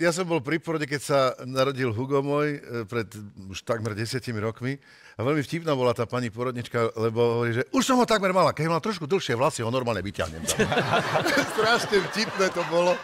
ja som bol pri porode, keď sa narodil Hugo môj e, pred už takmer desiatimi rokmi. A veľmi vtipná bola tá pani porodnička, lebo hovorí, že už som ho takmer mala. Keď mal trošku dlhšie vlasy, ho normálne vyťahnem. Strašne vtipné to bolo.